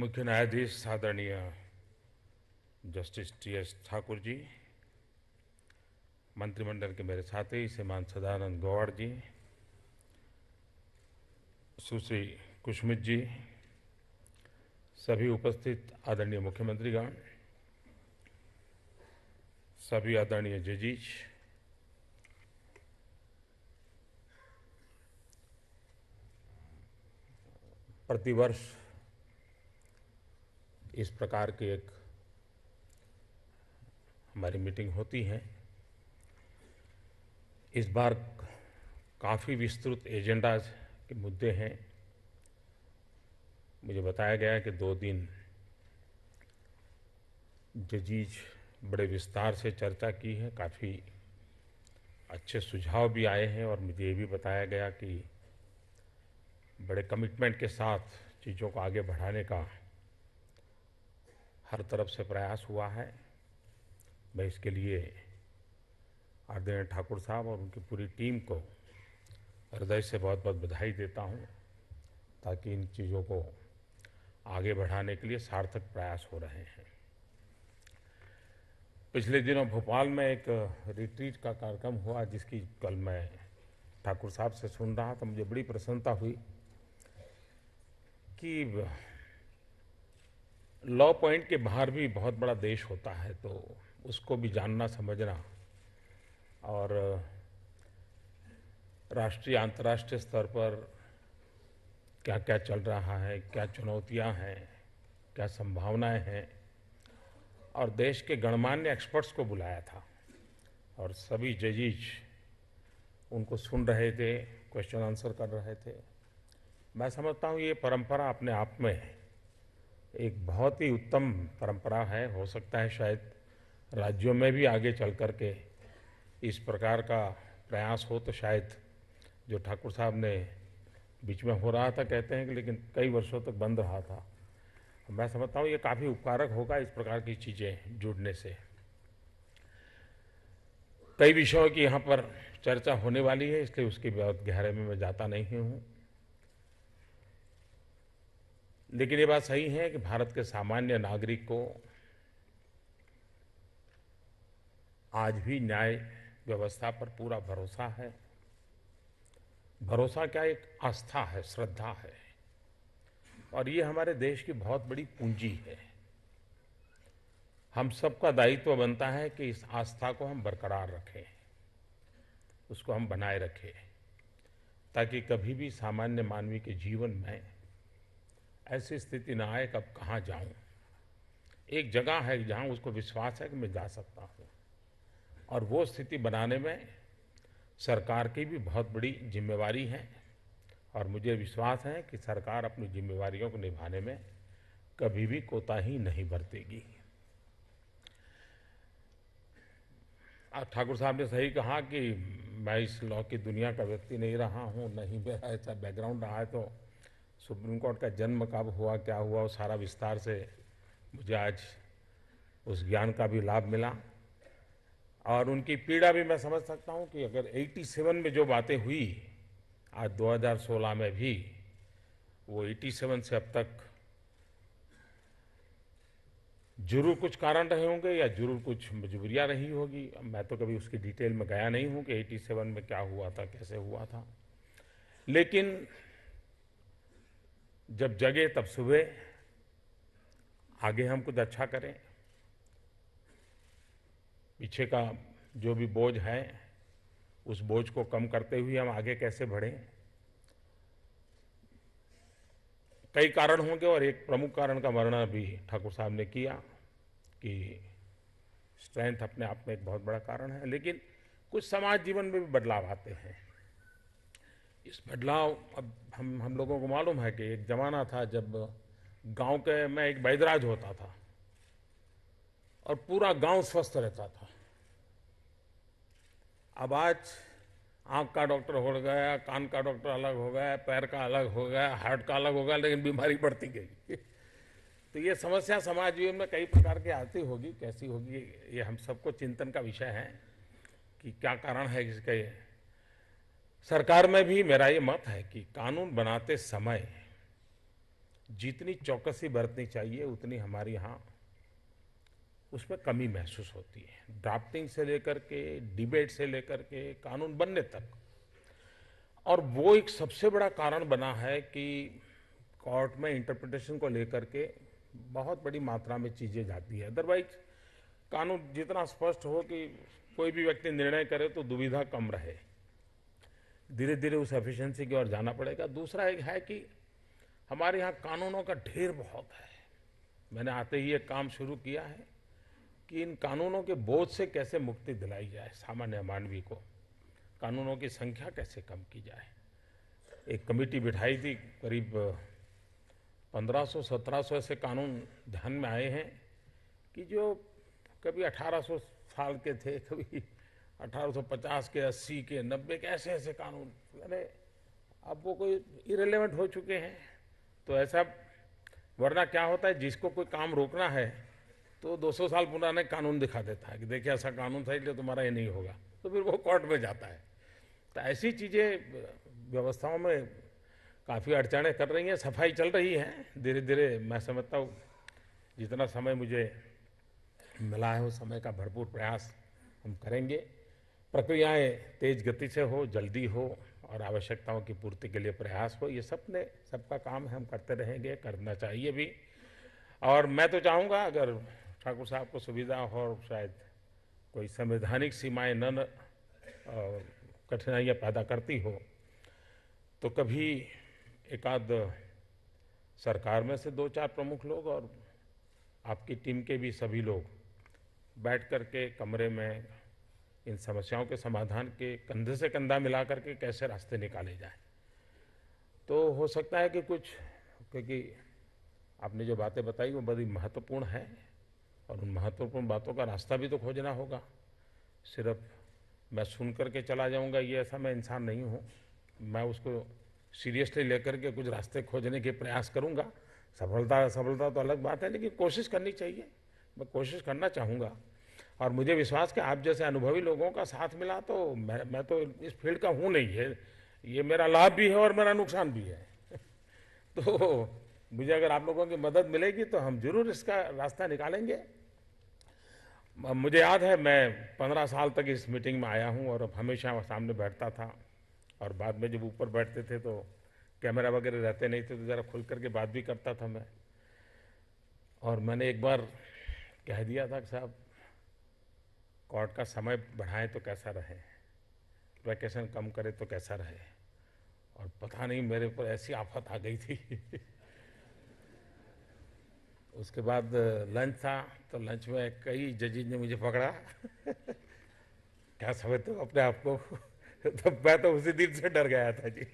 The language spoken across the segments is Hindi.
मुख्य न्यायाधीश आदरणीय justice T S Thakur ji मंत्रिमंडल के मेरे साथी श्रीमान सदानंद गौड़ जी सुश्री कुशमित जी सभी उपस्थित आदरणीय मुख्यमंत्रीगण सभी आदरणीय जजीज प्रतिवर्ष इस प्रकार की एक हमारी मीटिंग होती है इस बार काफ़ी विस्तृत एजेंडा के मुद्दे हैं मुझे बताया गया है कि दो दिन जजीज बड़े विस्तार से चर्चा की है काफ़ी अच्छे सुझाव भी आए हैं और मुझे ये भी बताया गया कि बड़े कमिटमेंट के साथ चीज़ों को आगे बढ़ाने का हर तरफ से प्रयास हुआ है मैं इसके लिए आदरणीय ठाकुर साहब और उनकी पूरी टीम को हृदय से बहुत बहुत बधाई देता हूँ ताकि इन चीज़ों को आगे बढ़ाने के लिए सार्थक प्रयास हो रहे हैं पिछले दिनों भोपाल में एक रिट्रीट का कार्यक्रम हुआ जिसकी कल मैं ठाकुर साहब से सुन रहा था मुझे बड़ी प्रसन्नता हुई कि लॉ पॉइंट के बाहर भी बहुत बड़ा देश होता है तो उसको भी जानना समझना और राष्ट्रीय अंतर्राष्ट्रीय स्तर पर क्या क्या चल रहा है क्या चुनौतियां हैं क्या संभावनाएं हैं और देश के गणमान्य एक्सपर्ट्स को बुलाया था और सभी जजीज उनको सुन रहे थे क्वेश्चन आंसर कर रहे थे मैं समझता हूँ ये परंपरा अपने आप में है एक बहुत ही उत्तम परंपरा है हो सकता है शायद राज्यों में भी आगे चल कर के इस प्रकार का प्रयास हो तो शायद जो ठाकुर साहब ने बीच में हो रहा था कहते हैं कि लेकिन कई वर्षों तक बंद रहा था मैं समझता हूँ ये काफ़ी उपकारक होगा इस प्रकार की चीज़ें जुड़ने से कई विषयों की यहाँ पर चर्चा होने वाली है इसलिए उसकी बहुत गहरे में मैं जाता नहीं हूँ लेकिन ये बात सही है कि भारत के सामान्य नागरिक को आज भी न्याय व्यवस्था पर पूरा भरोसा है भरोसा क्या एक आस्था है श्रद्धा है और ये हमारे देश की बहुत बड़ी पूंजी है हम सबका दायित्व बनता है कि इस आस्था को हम बरकरार रखें उसको हम बनाए रखें ताकि कभी भी सामान्य मानवीय के जीवन में ऐसी स्थिति ना आए कब कहाँ जाऊँ एक जगह है जहाँ उसको विश्वास है कि मैं जा सकता हूँ और वो स्थिति बनाने में सरकार की भी बहुत बड़ी जिम्मेवारी है और मुझे विश्वास है कि सरकार अपनी जिम्मेवारियों को निभाने में कभी भी कोताही नहीं बरतेगी ठाकुर साहब ने सही कहा कि मैं इस लॉ की दुनिया का व्यक्ति नहीं रहा हूँ नहीं मेरा ऐसा बैकग्राउंड रहा है तो सुप्रीम कोर्ट का जन्म कब हुआ क्या हुआ वो सारा विस्तार से मुझे आज उस ज्ञान का भी लाभ मिला और उनकी पीड़ा भी मैं समझ सकता हूँ कि अगर 87 में जो बातें हुई आज 2016 में भी वो 87 से अब तक जरूर कुछ कारण रहे होंगे या जरूर कुछ मजबूरियाँ रही होगी मैं तो कभी उसकी डिटेल में गया नहीं हूँ कि 87 में क्या हुआ था कैसे हुआ था लेकिन जब जगे तब सुबह आगे हम कुछ अच्छा करें पीछे का जो भी बोझ है उस बोझ को कम करते हुए हम आगे कैसे बढ़ें कई कारण होंगे और एक प्रमुख कारण का वर्णन भी ठाकुर साहब ने किया कि स्ट्रेंथ अपने आप में एक बहुत बड़ा कारण है लेकिन कुछ समाज जीवन में भी बदलाव आते हैं इस बदलाव अब हम हम लोगों को मालूम है कि एक ज़माना था जब गांव के में एक बैदराज होता था और पूरा गांव स्वस्थ रहता था अब आज आँख का डॉक्टर हो गया कान का डॉक्टर अलग हो गया पैर का अलग हो गया हार्ट का अलग हो गया लेकिन बीमारी बढ़ती गई तो ये समस्या समाज जीवन में कई प्रकार की आती होगी कैसी होगी ये हम सबको चिंतन का विषय है कि क्या कारण है इसके सरकार में भी मेरा ये मत है कि कानून बनाते समय जितनी चौकसी बरतनी चाहिए उतनी हमारे यहाँ उसमें कमी महसूस होती है ड्राफ्टिंग से लेकर के डिबेट से लेकर के कानून बनने तक और वो एक सबसे बड़ा कारण बना है कि कोर्ट में इंटरप्रिटेशन को लेकर के बहुत बड़ी मात्रा में चीज़ें जाती है अदरवाइज कानून जितना स्पष्ट हो कि कोई भी व्यक्ति निर्णय करे तो दुविधा कम रहे धीरे धीरे उस एफिशिएंसी की ओर जाना पड़ेगा दूसरा एक है कि हमारे यहाँ कानूनों का ढेर बहुत है मैंने आते ही एक काम शुरू किया है कि इन कानूनों के बोझ से कैसे मुक्ति दिलाई जाए सामान्य मानवी को कानूनों की संख्या कैसे कम की जाए एक कमेटी बिठाई थी करीब 1500-1700 ऐसे कानून ध्यान में आए हैं कि जो कभी 1800 साल के थे कभी 1850 के 80 के 90 के ऐसे ऐसे कानून अरे अब वो कोई इरेलीवेंट हो चुके हैं तो ऐसा वरना क्या होता है जिसको कोई काम रोकना है तो 200 साल पुराने कानून दिखा देता है कि देखिए ऐसा कानून था इसलिए तुम्हारा ये नहीं होगा तो फिर वो कोर्ट में जाता है तो ऐसी चीज़ें व्यवस्थाओं में काफ़ी अड़चने कर रही हैं सफाई चल रही है धीरे धीरे मैं समझता हूँ जितना समय मुझे मिला है उस समय का भरपूर प्रयास हम करेंगे प्रक्रियाएं तेज गति से हो जल्दी हो और आवश्यकताओं की पूर्ति के लिए प्रयास हो ये सब ने सबका काम है हम करते रहेंगे करना चाहिए भी और मैं तो चाहूँगा अगर ठाकुर साहब को सुविधा हो और शायद कोई संवैधानिक सीमाएं न कठिनाइयाँ पैदा करती हो तो कभी एकाध सरकार में से दो चार प्रमुख लोग और आपकी टीम के भी सभी लोग बैठ कर के कमरे में इन समस्याओं के समाधान के कंधे से कंधा मिला करके कैसे रास्ते निकाले जाए तो हो सकता है कि कुछ क्योंकि आपने जो बातें बताई वो बड़ी महत्वपूर्ण है और उन महत्वपूर्ण बातों का रास्ता भी तो खोजना होगा सिर्फ मैं सुन करके चला जाऊंगा ये ऐसा मैं इंसान नहीं हूँ मैं उसको सीरियसली लेकर के कुछ रास्ते खोजने के प्रयास करूँगा सफलता असफलता तो अलग बात है लेकिन कोशिश करनी चाहिए मैं कोशिश करना चाहूँगा और मुझे विश्वास कि आप जैसे अनुभवी लोगों का साथ मिला तो मैं मैं तो इस फील्ड का हूँ नहीं है ये मेरा लाभ भी है और मेरा नुकसान भी है तो मुझे अगर आप लोगों की मदद मिलेगी तो हम जरूर इसका रास्ता निकालेंगे मुझे याद है मैं पंद्रह साल तक इस मीटिंग में आया हूँ और अब हमेशा सामने बैठता था और बाद में जब ऊपर बैठते थे तो कैमरा वगैरह रहते नहीं थे तो ज़रा खुल करके बात भी करता था मैं और मैंने एक बार कह दिया था कि साहब कोर्ट का समय बढ़ाएं तो कैसा रहे वैकेशन कम करे तो कैसा रहे और पता नहीं मेरे पर ऐसी आफत आ गई थी उसके बाद लंच था तो लंच में कई जजिज ने मुझे पकड़ा क्या समझते हो अपने आप को तो मैं तो उसी दिन से डर गया था जी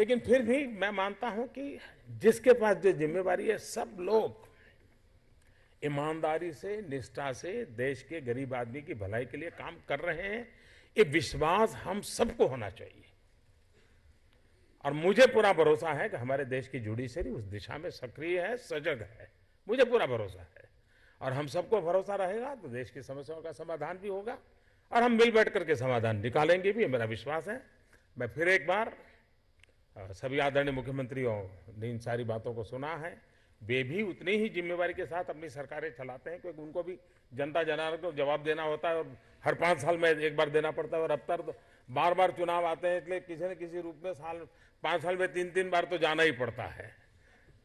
लेकिन फिर भी मैं मानता हूं कि जिसके पास जो जिम्मेवारी है सब लोग ईमानदारी से निष्ठा से देश के गरीब आदमी की भलाई के लिए काम कर रहे हैं ये विश्वास हम सबको होना चाहिए और मुझे पूरा भरोसा है कि हमारे देश की जुडिशरी उस दिशा में सक्रिय है सजग है मुझे पूरा भरोसा है और हम सबको भरोसा रहेगा तो देश की समस्याओं का समाधान भी होगा और हम मिल बैठ करके समाधान निकालेंगे भी मेरा विश्वास है मैं फिर एक बार सभी आदरणीय मुख्यमंत्रियों ने इन सारी बातों को सुना है वे भी उतनी ही जिम्मेवारी के साथ अपनी सरकारें चलाते हैं क्योंकि उनको भी जनता जनार्दन को जवाब देना होता है और हर पाँच साल में एक बार देना पड़ता है और अब तक बार बार चुनाव आते हैं इसलिए किसी न किसी रूप में साल पाँच साल में तीन तीन बार तो जाना ही पड़ता है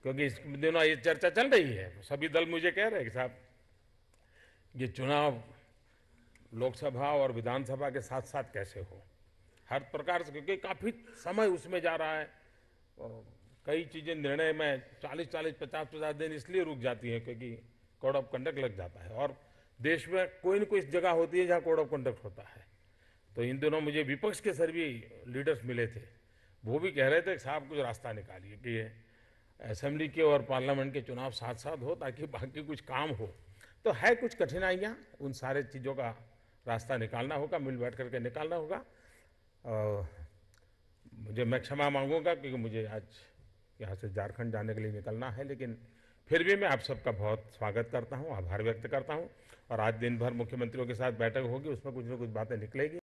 क्योंकि इस दिनों ये चर्चा चल रही है सभी दल मुझे कह रहे हैं कि साहब ये चुनाव लोकसभा और विधानसभा के साथ साथ कैसे हो हर प्रकार से क्योंकि काफ़ी समय उसमें जा रहा है कई चीज़ें निर्णय में चालीस चालीस पचास पचास दिन इसलिए रुक जाती है क्योंकि कोड ऑफ कंडक्ट लग जाता है और देश में कोई ना कोई जगह होती है जहाँ कोड ऑफ कंडक्ट होता है तो इन दिनों मुझे विपक्ष के सर भी लीडर्स मिले थे वो भी कह रहे थे साहब कुछ रास्ता निकालिए कि असेंबली के और पार्लियामेंट के चुनाव साथ साथ हो ताकि बाकी कुछ काम हो तो है कुछ कठिनाइयाँ उन सारे चीज़ों का रास्ता निकालना होगा मिल बैठ करके निकालना होगा और मुझे मैं क्षमा मांगूंगा क्योंकि मुझे आज यहाँ से झारखंड जाने के लिए निकलना है लेकिन फिर भी मैं आप सबका बहुत स्वागत करता हूँ आभार व्यक्त करता हूँ और आज दिन भर मुख्यमंत्रियों के साथ बैठक होगी उसमें कुछ न कुछ बातें निकलेगी